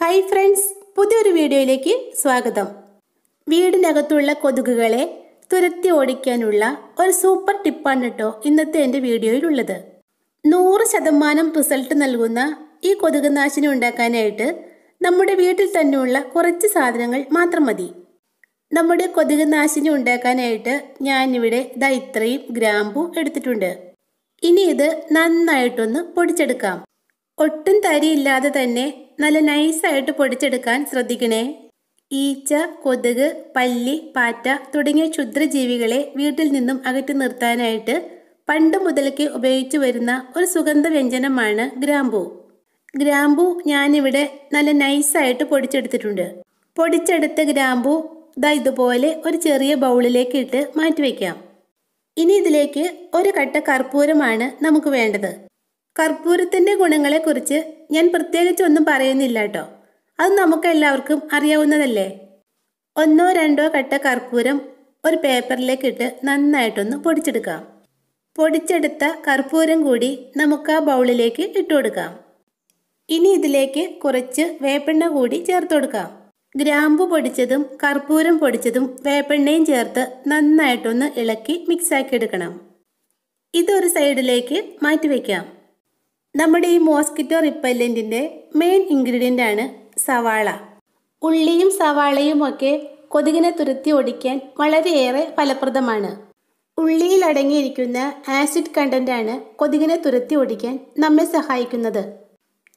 hi friends പുതിയൊരു വീഡിയോയിലേക്ക് സ്വാഗതം വീടിനകത്തുള്ള കൊതുകുകളെ തുരത്തി ഓടിക്കാനുള്ള ഒരു സൂപ്പർ ടിപ്പാണ് കേട്ടോ ഇന്നത്തെ എൻ്റെ വീഡിയോയിലുള്ളത് നൂറ് ശതമാനം റിസൾട്ട് നൽകുന്ന ഈ നാശിനി ഉണ്ടാക്കാനായിട്ട് നമ്മുടെ വീട്ടിൽ തന്നെയുള്ള കുറച്ച് സാധനങ്ങൾ മാത്രം മതി നമ്മുടെ നാശിനി ഉണ്ടാക്കാനായിട്ട് ഞാനിവിടെ ഇവിടെ ഇത്രയും ഗ്രാമ്പു എടുത്തിട്ടുണ്ട് ഇനി ഇത് നന്നായിട്ടൊന്ന് പൊടിച്ചെടുക്കാം ഒട്ടും തരിയില്ലാതെ തന്നെ നല്ല നൈസായിട്ട് പൊടിച്ചെടുക്കാൻ ശ്രദ്ധിക്കണേ ഈച്ച കൊതുക് പല്ലി പാറ്റ തുടങ്ങിയ ക്ഷുദ്രജീവികളെ വീട്ടിൽ നിന്നും അകറ്റി നിർത്താനായിട്ട് പണ്ട് മുതൽക്ക് ഉപയോഗിച്ചു വരുന്ന ഒരു സുഗന്ധ വ്യഞ്ജനമാണ് ഗ്രാമ്പൂ ഗ്രാമ്പു ഞാനിവിടെ നല്ല നൈസായിട്ട് പൊടിച്ചെടുത്തിട്ടുണ്ട് പൊടിച്ചെടുത്ത ഗ്രാമ്പൂ ദാ ഇതുപോലെ ഒരു ചെറിയ ബൗളിലേക്ക് ഇട്ട് മാറ്റിവെക്കാം ഇനി ഇതിലേക്ക് ഒരു കട്ട കർപ്പൂരമാണ് നമുക്ക് വേണ്ടത് കർപ്പൂരത്തിൻ്റെ ഗുണങ്ങളെക്കുറിച്ച് ഞാൻ പ്രത്യേകിച്ച് ഒന്നും പറയുന്നില്ല കേട്ടോ അത് നമുക്ക് എല്ലാവർക്കും അറിയാവുന്നതല്ലേ ഒന്നോ രണ്ടോ കട്ട കർപ്പൂരം ഒരു പേപ്പറിലേക്ക് ഇട്ട് നന്നായിട്ടൊന്ന് പൊടിച്ചെടുക്കാം പൊടിച്ചെടുത്ത കർപ്പൂരം കൂടി നമുക്ക് ആ ബൗളിലേക്ക് ഇട്ടുകൊടുക്കാം ഇനി ഇതിലേക്ക് കുറച്ച് വേപ്പെണ്ണ കൂടി ചേർത്ത് കൊടുക്കാം ഗ്രാമ്പു പൊടിച്ചതും കർപ്പൂരം പൊടിച്ചതും വേപ്പെണ്ണയും ചേർത്ത് നന്നായിട്ടൊന്ന് ഇളക്കി മിക്സാക്കി എടുക്കണം ഇതൊരു സൈഡിലേക്ക് മാറ്റി വയ്ക്കാം നമ്മുടെ ഈ മോസ്കിറ്റോ റിപ്പല്ലൻറ്റിൻ്റെ മെയിൻ ഇൻഗ്രീഡിയൻ്റ് ആണ് സവാള ഉള്ളിയും സവാളയും ഒക്കെ കൊതുകിനെ തുരുത്തി ഓടിക്കാൻ വളരെയേറെ ഫലപ്രദമാണ് ഉള്ളിയിൽ അടങ്ങിയിരിക്കുന്ന ആസിഡ് ആണ് കൊതുകിനെ തുരുത്തി ഓടിക്കാൻ നമ്മെ സഹായിക്കുന്നത്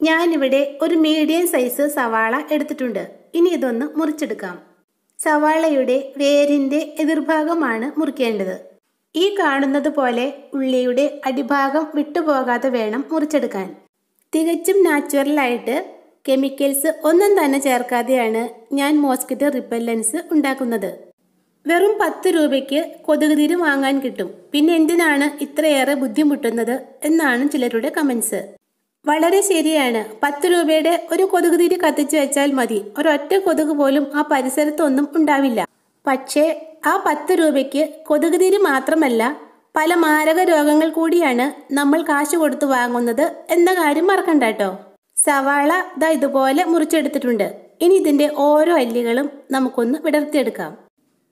ഞാനിവിടെ ഒരു മീഡിയം സൈസ് സവാള എടുത്തിട്ടുണ്ട് ഇനി ഇതൊന്ന് മുറിച്ചെടുക്കാം സവാളയുടെ വേരിൻ്റെ എതിർഭാഗമാണ് മുറിക്കേണ്ടത് ഈ കാണുന്നത് പോലെ ഉള്ളിയുടെ അടിഭാഗം വിട്ടുപോകാതെ വേണം മുറിച്ചെടുക്കാൻ തികച്ചും നാച്ചുറലായിട്ട് കെമിക്കൽസ് ഒന്നും തന്നെ ചേർക്കാതെയാണ് ഞാൻ മോസ്കിറ്റോ റിപ്പല്ലൻസ് ഉണ്ടാക്കുന്നത് വെറും പത്ത് രൂപയ്ക്ക് കൊതുകുതിരി വാങ്ങാൻ കിട്ടും പിന്നെ എന്തിനാണ് ഇത്രയേറെ ബുദ്ധിമുട്ടുന്നത് എന്നാണ് ചിലരുടെ കമൻസ് വളരെ ശരിയാണ് പത്ത് രൂപയുടെ ഒരു കൊതുകുതിരി കത്തിച്ചു വെച്ചാൽ മതി ഒരൊറ്റ കൊതുക് പോലും ആ പരിസരത്തൊന്നും ഉണ്ടാവില്ല പക്ഷേ ആ പത്ത് രൂപയ്ക്ക് കൊതുകുതിരി മാത്രമല്ല പല മാരക രോഗങ്ങൾ കൂടിയാണ് നമ്മൾ കാശ് കൊടുത്ത് വാങ്ങുന്നത് എന്ന കാര്യം മറക്കണ്ട കേട്ടോ സവാള ദാ ഇതുപോലെ മുറിച്ചെടുത്തിട്ടുണ്ട് ഇനി ഇതിൻ്റെ ഓരോ അല്ലികളും നമുക്കൊന്ന് വിടർത്തിയെടുക്കാം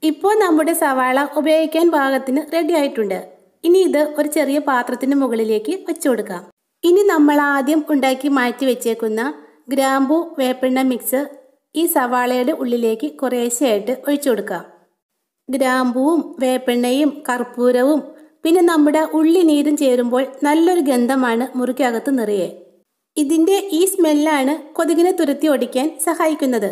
ഇപ്പോൾ നമ്മുടെ സവാള ഉപയോഗിക്കാൻ പാകത്തിന് റെഡി ആയിട്ടുണ്ട് ഇനി ഇത് ഒരു ചെറിയ പാത്രത്തിന് മുകളിലേക്ക് വെച്ചു കൊടുക്കാം ഇനി നമ്മൾ ആദ്യം ഉണ്ടാക്കി മാറ്റി വെച്ചേക്കുന്ന ഗ്രാമ്പു വേപ്പെണ്ണ മിക്സ് ഈ സവാളയുടെ ഉള്ളിലേക്ക് കുറേശ്ശെയായിട്ട് ഒഴിച്ചു കൊടുക്കാം ഗ്രാമ്പുവും വേപ്പെണ്ണയും കർപ്പൂരവും പിന്നെ നമ്മുടെ ഉള്ളി നീരും ചേരുമ്പോൾ നല്ലൊരു ഗന്ധമാണ് മുറിക്കകത്ത് നിറയെ ഇതിൻ്റെ ഈ സ്മെല്ലാണ് കൊതുകിനെ തുരത്തി ഓടിക്കാൻ സഹായിക്കുന്നത്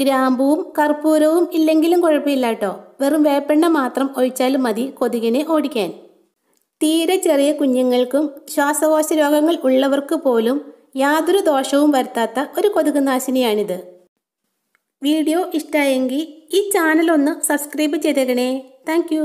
ഗ്രാമ്പുവും കർപ്പൂരവും ഇല്ലെങ്കിലും കുഴപ്പമില്ല കേട്ടോ വെറും വേപ്പെണ്ണ മാത്രം ഒഴിച്ചാലും മതി കൊതുകിനെ ഓടിക്കാൻ തീരെ ചെറിയ കുഞ്ഞുങ്ങൾക്കും ശ്വാസകോശ രോഗങ്ങൾ ഉള്ളവർക്ക് പോലും യാതൊരു ദോഷവും വരുത്താത്ത ഒരു കൊതുക് നാശിനിയാണിത് വീഡിയോ ഇഷ്ടമായെങ്കിൽ ഈ ചാനൽ ഒന്ന് സബ്സ്ക്രൈബ് ചെയ്തേക്കണേ താങ്ക്